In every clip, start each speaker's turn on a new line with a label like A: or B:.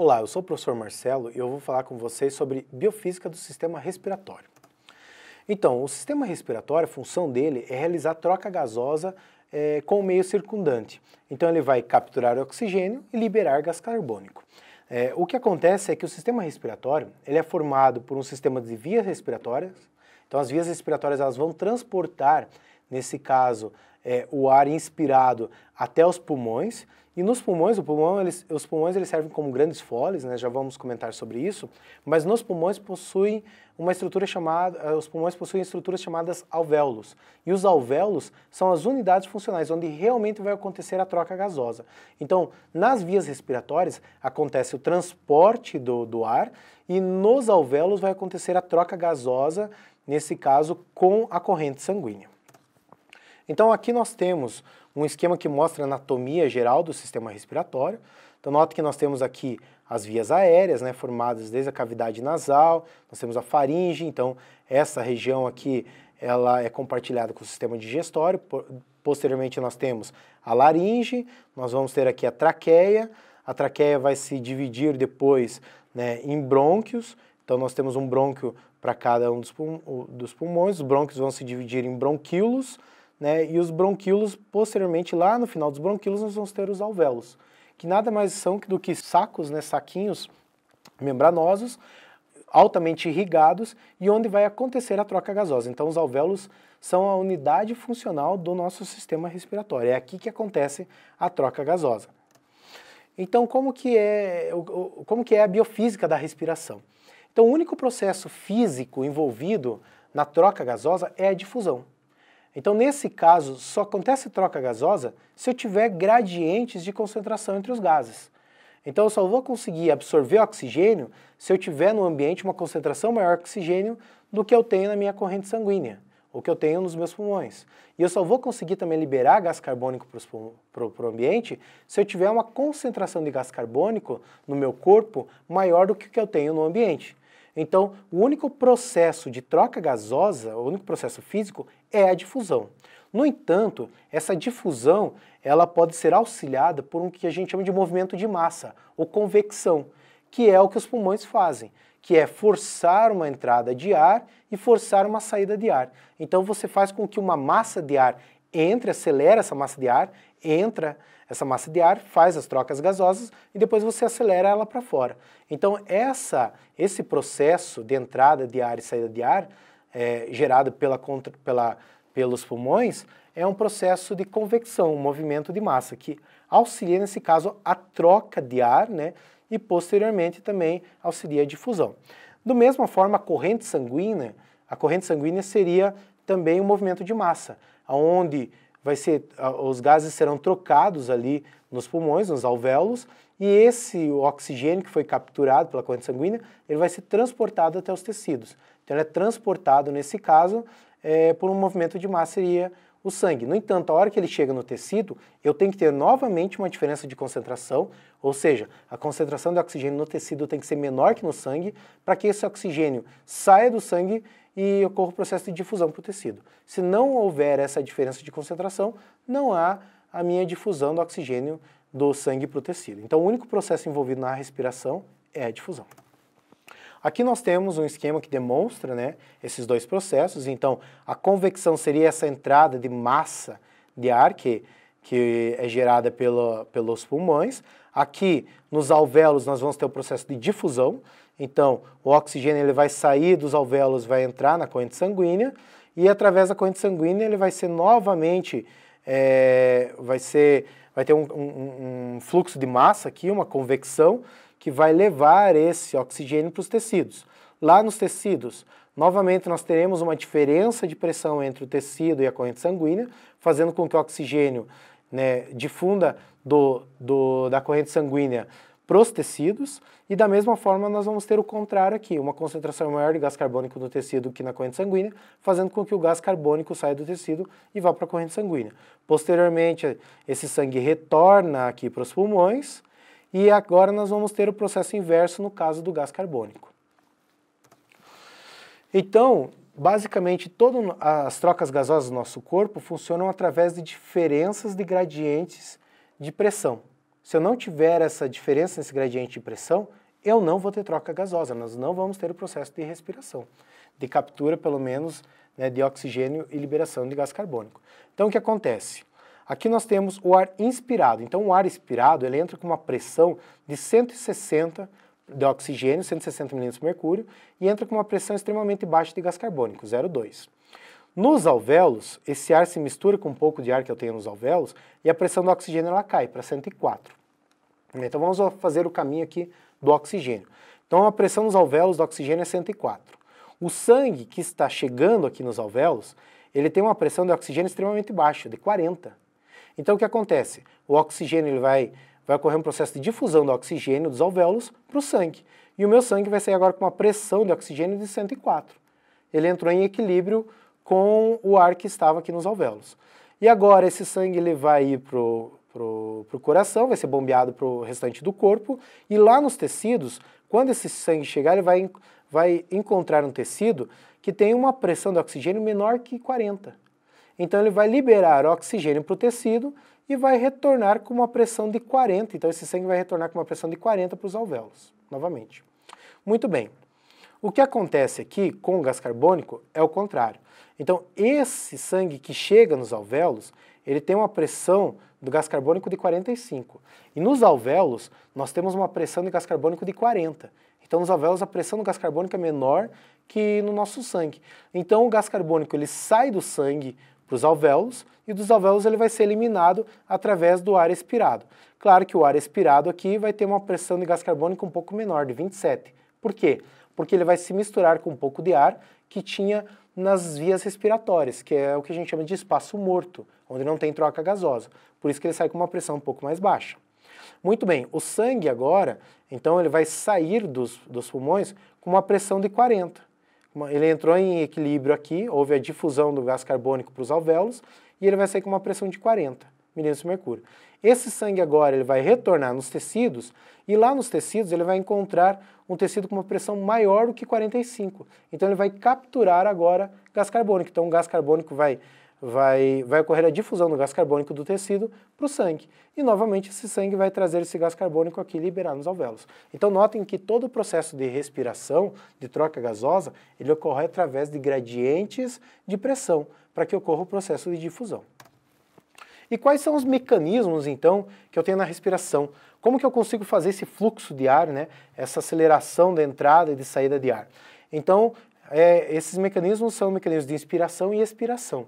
A: Olá, eu sou o professor Marcelo e eu vou falar com vocês sobre biofísica do sistema respiratório. Então, o sistema respiratório, a função dele é realizar troca gasosa é, com o meio circundante. Então, ele vai capturar oxigênio e liberar gás carbônico. É, o que acontece é que o sistema respiratório ele é formado por um sistema de vias respiratórias. Então, as vias respiratórias elas vão transportar nesse caso, é, o ar inspirado até os pulmões. E nos pulmões, pulmão, eles, os pulmões eles servem como grandes foles, né? já vamos comentar sobre isso, mas nos pulmões possuem uma estrutura chamada, eh, os pulmões possuem estruturas chamadas alvéolos. E os alvéolos são as unidades funcionais onde realmente vai acontecer a troca gasosa. Então, nas vias respiratórias acontece o transporte do, do ar e nos alvéolos vai acontecer a troca gasosa, nesse caso com a corrente sanguínea. Então aqui nós temos um esquema que mostra a anatomia geral do sistema respiratório. Então note que nós temos aqui as vias aéreas, né, formadas desde a cavidade nasal, nós temos a faringe, então essa região aqui ela é compartilhada com o sistema digestório. Posteriormente nós temos a laringe, nós vamos ter aqui a traqueia, a traqueia vai se dividir depois né, em brônquios, então nós temos um brônquio para cada um dos, pulmões, os brônquios vão se dividir em bronquíolos, né? E os bronquíolos, posteriormente, lá no final dos bronquíolos, nós vamos ter os alvéolos, que nada mais são do que sacos, né, saquinhos membranosos, altamente irrigados e onde vai acontecer a troca gasosa. Então, os alvéolos são a unidade funcional do nosso sistema respiratório. É aqui que acontece a troca gasosa. Então, como que é, como que é a biofísica da respiração? Então, o único processo físico envolvido na troca gasosa é a difusão. Então, nesse caso, só acontece troca gasosa se eu tiver gradientes de concentração entre os gases. Então, eu só vou conseguir absorver oxigênio se eu tiver no ambiente uma concentração maior de oxigênio do que eu tenho na minha corrente sanguínea, ou que eu tenho nos meus pulmões. E eu só vou conseguir também liberar gás carbônico para o ambiente se eu tiver uma concentração de gás carbônico no meu corpo maior do que o que eu tenho no ambiente. Então, o único processo de troca gasosa, o único processo físico é a difusão. No entanto, essa difusão ela pode ser auxiliada por um que a gente chama de movimento de massa ou convecção, que é o que os pulmões fazem, que é forçar uma entrada de ar e forçar uma saída de ar. Então você faz com que uma massa de ar entre, acelera essa massa de ar, entra essa massa de ar, faz as trocas gasosas e depois você acelera ela para fora. Então, essa, esse processo de entrada de ar e saída de ar, é, gerado pela, contra, pela, pelos pulmões, é um processo de convecção, um movimento de massa, que auxilia, nesse caso, a troca de ar, né? E posteriormente também auxilia a difusão. Da mesma forma, a corrente sanguínea, a corrente sanguínea seria também um movimento de massa, onde vai ser, os gases serão trocados ali nos pulmões, nos alvéolos, e esse oxigênio que foi capturado pela corrente sanguínea, ele vai ser transportado até os tecidos. Então ele é transportado, nesse caso, é, por um movimento de massa, seria o sangue. No entanto, a hora que ele chega no tecido, eu tenho que ter novamente uma diferença de concentração, ou seja, a concentração de oxigênio no tecido tem que ser menor que no sangue, para que esse oxigênio saia do sangue e ocorra o processo de difusão para o tecido. Se não houver essa diferença de concentração, não há a minha difusão do oxigênio do sangue para o tecido. Então, o único processo envolvido na respiração é a difusão. Aqui nós temos um esquema que demonstra né, esses dois processos. Então, a convecção seria essa entrada de massa de ar que, que é gerada pela, pelos pulmões. Aqui, nos alvéolos, nós vamos ter o processo de difusão. Então, o oxigênio ele vai sair dos alvéolos, vai entrar na corrente sanguínea e através da corrente sanguínea ele vai ser novamente, é, vai ser, vai ter um, um, um fluxo de massa aqui, uma convecção que vai levar esse oxigênio para os tecidos. Lá nos tecidos, novamente nós teremos uma diferença de pressão entre o tecido e a corrente sanguínea, fazendo com que o oxigênio né, difunda do, do, da corrente sanguínea para os tecidos, e da mesma forma nós vamos ter o contrário aqui, uma concentração maior de gás carbônico no tecido que na corrente sanguínea, fazendo com que o gás carbônico saia do tecido e vá para a corrente sanguínea. Posteriormente, esse sangue retorna aqui para os pulmões, e agora nós vamos ter o processo inverso no caso do gás carbônico. Então, basicamente, todas as trocas gasosas do nosso corpo funcionam através de diferenças de gradientes de pressão. Se eu não tiver essa diferença nesse gradiente de pressão, eu não vou ter troca gasosa, nós não vamos ter o processo de respiração, de captura, pelo menos, né, de oxigênio e liberação de gás carbônico. Então, o que acontece? Aqui nós temos o ar inspirado. Então, o ar inspirado ele entra com uma pressão de 160 de oxigênio, 160 milímetros de mercúrio, e entra com uma pressão extremamente baixa de gás carbônico, 0,2. Nos alvéolos, esse ar se mistura com um pouco de ar que eu tenho nos alvéolos e a pressão do oxigênio ela cai para 104. Então vamos fazer o caminho aqui do oxigênio. Então a pressão nos alvéolos do oxigênio é 104. O sangue que está chegando aqui nos alvéolos, ele tem uma pressão de oxigênio extremamente baixa, de 40. Então o que acontece? O oxigênio ele vai, vai ocorrer um processo de difusão do oxigênio dos alvéolos para o sangue. E o meu sangue vai sair agora com uma pressão de oxigênio de 104. Ele entrou em equilíbrio com o ar que estava aqui nos alvéolos. E agora esse sangue ele vai ir para o pro, o coração, vai ser bombeado pro restante do corpo e lá nos tecidos, quando esse sangue chegar, ele vai, vai encontrar um tecido que tem uma pressão de oxigênio menor que 40. Então ele vai liberar oxigênio para o tecido e vai retornar com uma pressão de 40. Então esse sangue vai retornar com uma pressão de 40 para os alvéolos, novamente. Muito bem. O que acontece aqui com o gás carbônico é o contrário. Então esse sangue que chega nos alvéolos, ele tem uma pressão do gás carbônico de 45. E nos alvéolos, nós temos uma pressão de gás carbônico de 40. Então, nos alvéolos, a pressão do gás carbônico é menor que no nosso sangue. Então, o gás carbônico ele sai do sangue para os alvéolos e dos alvéolos ele vai ser eliminado através do ar expirado. Claro que o ar expirado aqui vai ter uma pressão de gás carbônico um pouco menor, de 27. Por quê? Porque ele vai se misturar com um pouco de ar que tinha nas vias respiratórias, que é o que a gente chama de espaço morto, onde não tem troca gasosa. Por isso que ele sai com uma pressão um pouco mais baixa. Muito bem, o sangue agora, então ele vai sair dos, dos pulmões com uma pressão de 40. Ele entrou em equilíbrio aqui, houve a difusão do gás carbônico para os alvéolos e ele vai sair com uma pressão de 40 milímetros de mercúrio. Esse sangue agora ele vai retornar nos tecidos e lá nos tecidos ele vai encontrar um tecido com uma pressão maior do que 45. Então ele vai capturar agora gás carbônico. Então o gás carbônico vai, vai, vai ocorrer a difusão do gás carbônico do tecido para o sangue. E novamente esse sangue vai trazer esse gás carbônico aqui e liberar nos alvéolos. Então notem que todo o processo de respiração, de troca gasosa, ele ocorre através de gradientes de pressão para que ocorra o processo de difusão. E quais são os mecanismos, então, que eu tenho na respiração? Como que eu consigo fazer esse fluxo de ar, né? essa aceleração da entrada e de saída de ar? Então, é, esses mecanismos são mecanismos de inspiração e expiração.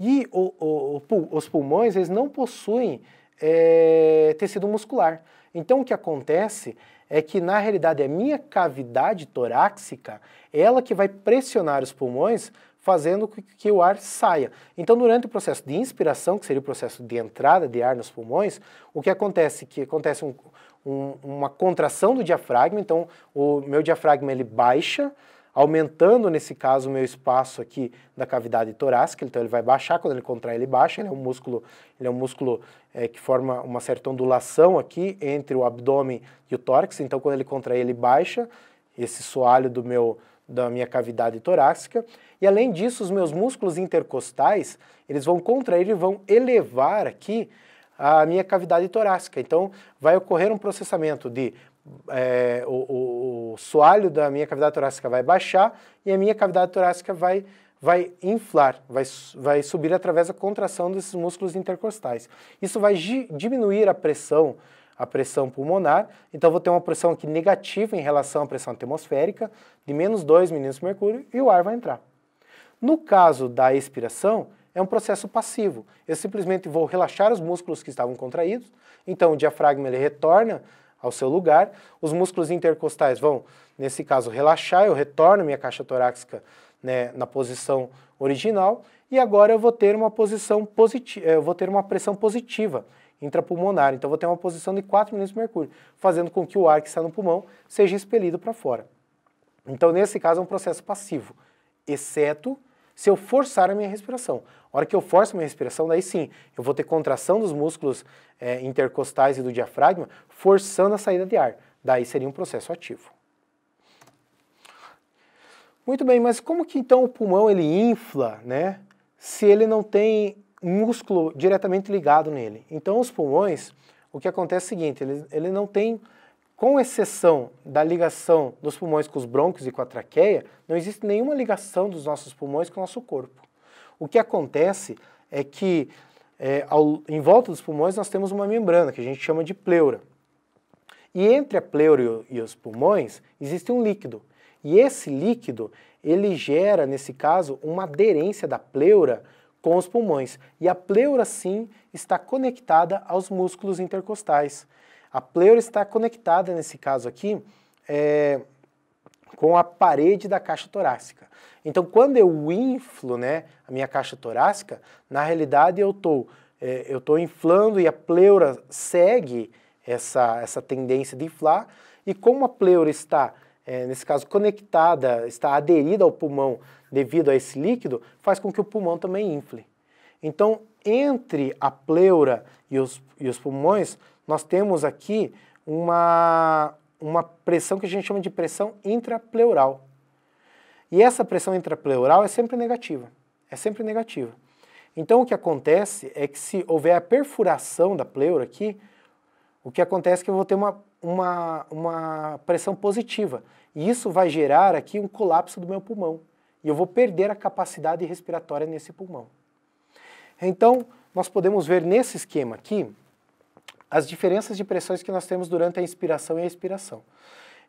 A: E o, o, o, os pulmões, eles não possuem é, tecido muscular. Então, o que acontece é que, na realidade, a minha cavidade torácica, ela que vai pressionar os pulmões fazendo com que o ar saia. Então, durante o processo de inspiração, que seria o processo de entrada de ar nos pulmões, o que acontece? Que acontece um, um, uma contração do diafragma, então o meu diafragma ele baixa, aumentando nesse caso o meu espaço aqui da cavidade torácica, então ele vai baixar, quando ele contrai ele baixa, ele é um músculo, ele é um músculo é, que forma uma certa ondulação aqui entre o abdômen e o tórax, então quando ele contrai ele baixa, esse soalho do meu da minha cavidade torácica. E além disso, os meus músculos intercostais, eles vão contrair e vão elevar aqui a minha cavidade torácica. Então, vai ocorrer um processamento de é, o, o, o soalho da minha cavidade torácica vai baixar e a minha cavidade torácica vai vai inflar, vai, vai subir através da contração desses músculos intercostais. Isso vai diminuir a pressão a pressão pulmonar. Então, vou ter uma pressão aqui negativa em relação à pressão atmosférica, de menos 2 milímetros de mercúrio, e o ar vai entrar. No caso da expiração, é um processo passivo. Eu simplesmente vou relaxar os músculos que estavam contraídos, então o diafragma ele retorna ao seu lugar, os músculos intercostais vão, nesse caso, relaxar, eu retorno minha caixa torácica né, na posição original, e agora eu vou ter uma posição positiva, eh, eu vou ter uma pressão positiva intrapulmonar. Então, vou ter uma posição de 4 milímetros de mercúrio, fazendo com que o ar que está no pulmão seja expelido para fora. Então, nesse caso, é um processo passivo, exceto se eu forçar a minha respiração. A hora que eu forço a minha respiração, daí sim, eu vou ter contração dos músculos é, intercostais e do diafragma, forçando a saída de ar. Daí seria um processo ativo. Muito bem, mas como que então o pulmão ele infla, né? Se ele não tem músculo diretamente ligado nele. Então, os pulmões, o que acontece é o seguinte: ele, ele não tem, com exceção da ligação dos pulmões com os brônquios e com a traqueia, não existe nenhuma ligação dos nossos pulmões com o nosso corpo. O que acontece é que é, ao, em volta dos pulmões nós temos uma membrana que a gente chama de pleura. E entre a pleura e, o, e os pulmões existe um líquido. E esse líquido ele gera, nesse caso, uma aderência da pleura com os pulmões, e a pleura sim está conectada aos músculos intercostais. A pleura está conectada, nesse caso aqui, é, com a parede da caixa torácica. Então, quando eu inflo né, a minha caixa torácica, na realidade eu estou é, eu tô inflando e a pleura segue essa, essa tendência de inflar, e como a pleura está é, nesse caso conectada, está aderida ao pulmão devido a esse líquido, faz com que o pulmão também infle. Então, entre a pleura e os, e os pulmões, nós temos aqui uma, uma pressão que a gente chama de pressão intrapleural. E essa pressão intrapleural é sempre negativa. É sempre negativa. Então o que acontece é que se houver a perfuração da pleura aqui, o que acontece é que eu vou ter uma uma, uma pressão positiva. E isso vai gerar aqui um colapso do meu pulmão. E eu vou perder a capacidade respiratória nesse pulmão. Então, nós podemos ver nesse esquema aqui as diferenças de pressões que nós temos durante a inspiração e a expiração.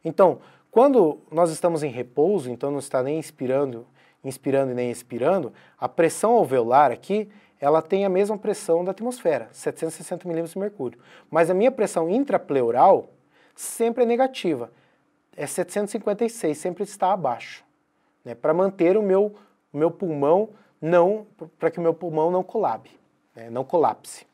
A: Então, quando nós estamos em repouso, então não está nem inspirando, inspirando e nem expirando, a pressão alveolar aqui, ela tem a mesma pressão da atmosfera, 760 milímetros de mercúrio. Mas a minha pressão intrapleural, sempre é negativa. É 756, sempre está abaixo, né? Para manter o meu, o meu pulmão não, para que o meu pulmão não colabe, né? não colapse.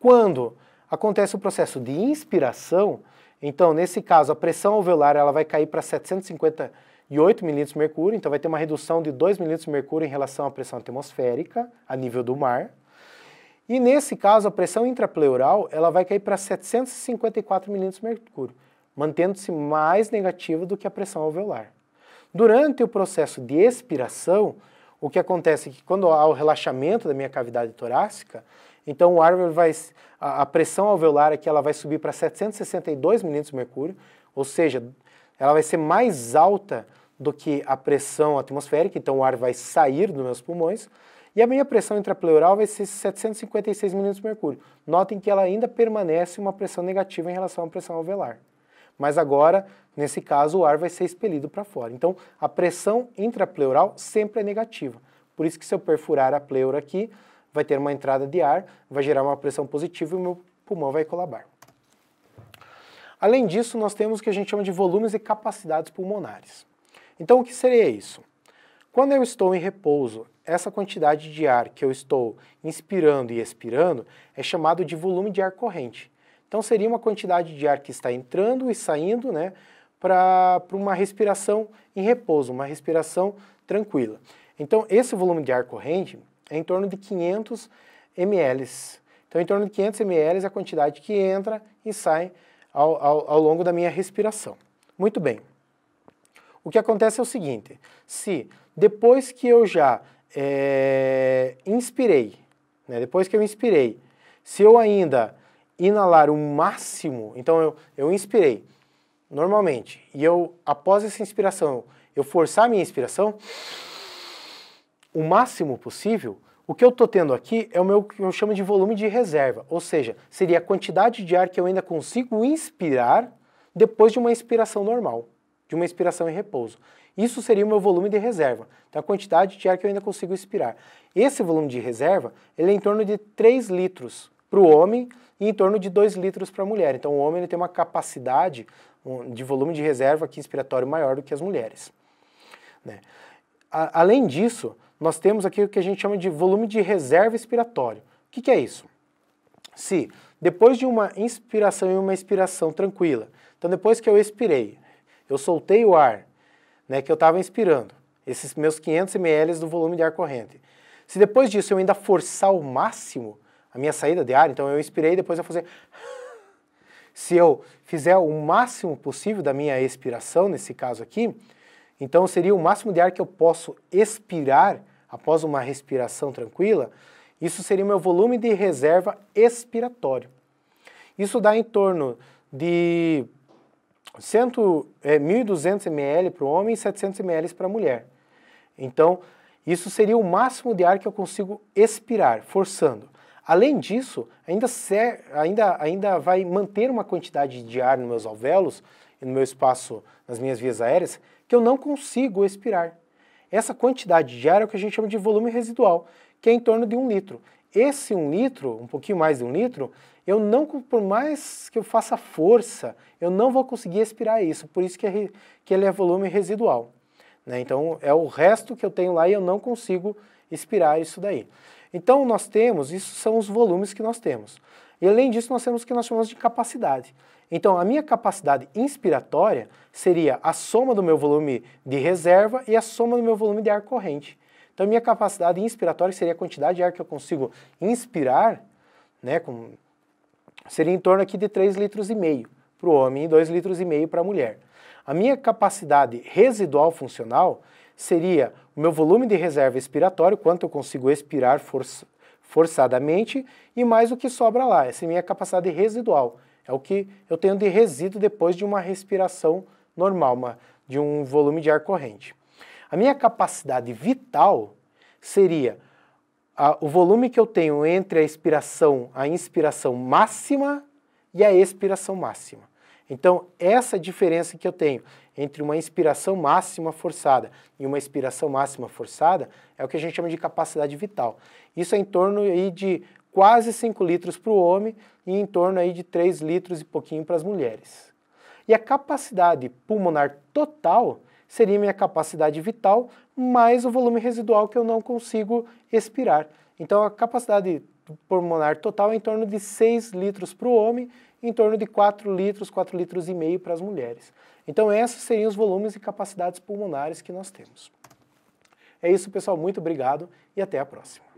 A: Quando acontece o processo de inspiração, então nesse caso a pressão alveolar ela vai cair para 750 e 8 milímetros de mercúrio, então vai ter uma redução de 2 milímetros de mercúrio em relação à pressão atmosférica a nível do mar. E nesse caso, a pressão intrapleural ela vai cair para 754 milímetros de mercúrio, mantendo-se mais negativa do que a pressão alveolar. Durante o processo de expiração, o que acontece é que quando há o relaxamento da minha cavidade torácica, então o ar vai a, a pressão alveolar aqui ela vai subir para 762 milímetros de mercúrio, ou seja, ela vai ser mais alta do que a pressão atmosférica, então o ar vai sair dos meus pulmões. E a minha pressão intrapleural vai ser 756 milímetros de mercúrio. Notem que ela ainda permanece uma pressão negativa em relação à pressão alveolar. Mas agora, nesse caso, o ar vai ser expelido para fora. Então, a pressão intrapleural sempre é negativa. Por isso que se eu perfurar a pleura aqui, vai ter uma entrada de ar, vai gerar uma pressão positiva e o meu pulmão vai colabar. Além disso, nós temos o que a gente chama de volumes e capacidades pulmonares. Então, o que seria isso? Quando eu estou em repouso, essa quantidade de ar que eu estou inspirando e expirando é chamado de volume de ar corrente. Então seria uma quantidade de ar que está entrando e saindo, né, para uma respiração em repouso, uma respiração tranquila. Então esse volume de ar corrente é em torno de 500 ml. Então em torno de 500 ml é a quantidade que entra e sai ao, ao, ao longo da minha respiração. Muito bem. O que acontece é o seguinte: se depois que eu já é, inspirei, né, depois que eu inspirei, se eu ainda inalar o máximo, então eu, eu inspirei normalmente, e eu, após essa inspiração, eu forçar a minha inspiração o máximo possível, o que eu estou tendo aqui é o meu que eu chamo de volume de reserva, ou seja, seria a quantidade de ar que eu ainda consigo inspirar depois de uma inspiração normal de uma expiração em repouso. Isso seria o meu volume de reserva, então a quantidade de ar que eu ainda consigo expirar. Esse volume de reserva ele é em torno de 3 litros para o homem e em torno de 2 litros para a mulher. Então o homem ele tem uma capacidade de volume de reserva aqui é inspiratório maior do que as mulheres. Né? A, além disso, nós temos aqui o que a gente chama de volume de reserva expiratório. O que, que é isso? Se depois de uma inspiração e uma expiração tranquila, então depois que eu expirei, eu soltei o ar né, que eu estava inspirando, esses meus 500 ml do volume de ar corrente. Se depois disso eu ainda forçar ao máximo a minha saída de ar, então eu inspirei, depois eu fazer. Se eu fizer o máximo possível da minha expiração, nesse caso aqui, então seria o máximo de ar que eu posso expirar após uma respiração tranquila, isso seria o meu volume de reserva expiratório. Isso dá em torno de 100, é, 1.200 ml para o homem e 700 ml para a mulher. Então, isso seria o máximo de ar que eu consigo expirar, forçando. Além disso, ainda, ser, ainda, ainda vai manter uma quantidade de ar nos meus alvéolos e no meu espaço, nas minhas vias aéreas, que eu não consigo expirar. Essa quantidade de ar é o que a gente chama de volume residual, que é em torno de um litro. Esse um litro, um pouquinho mais de um litro, eu não, por mais que eu faça força, eu não vou conseguir expirar isso, por isso que, é, que ele é volume residual. Né? Então, é o resto que eu tenho lá e eu não consigo expirar isso daí. Então, nós temos, isso são os volumes que nós temos. E além disso, nós temos o que nós chamamos de capacidade. Então, a minha capacidade inspiratória seria a soma do meu volume de reserva e a soma do meu volume de ar corrente. Então, a minha capacidade inspiratória seria a quantidade de ar que eu consigo inspirar, né, com seria em torno aqui de 3 litros e meio para o homem e 2 litros e meio para a mulher. A minha capacidade residual funcional seria o meu volume de reserva expiratório, quanto eu consigo expirar for forçadamente, e mais o que sobra lá. Essa é a minha capacidade residual. É o que eu tenho de resíduo depois de uma respiração normal, uma, de um volume de ar corrente. A minha capacidade vital seria a, o volume que eu tenho entre a expiração, a inspiração máxima e a expiração máxima. Então, essa diferença que eu tenho entre uma inspiração máxima forçada e uma expiração máxima forçada é o que a gente chama de capacidade vital. Isso é em torno aí de quase 5 litros para o homem e em torno aí de 3 litros e pouquinho para as mulheres. E a capacidade pulmonar total seria minha capacidade vital mais o volume residual que eu não consigo expirar. Então a capacidade pulmonar total é em torno de 6 litros para o homem, em torno de 4 litros, 4 litros e meio para as mulheres. Então esses seriam os volumes e capacidades pulmonares que nós temos. É isso, pessoal, muito obrigado e até a próxima.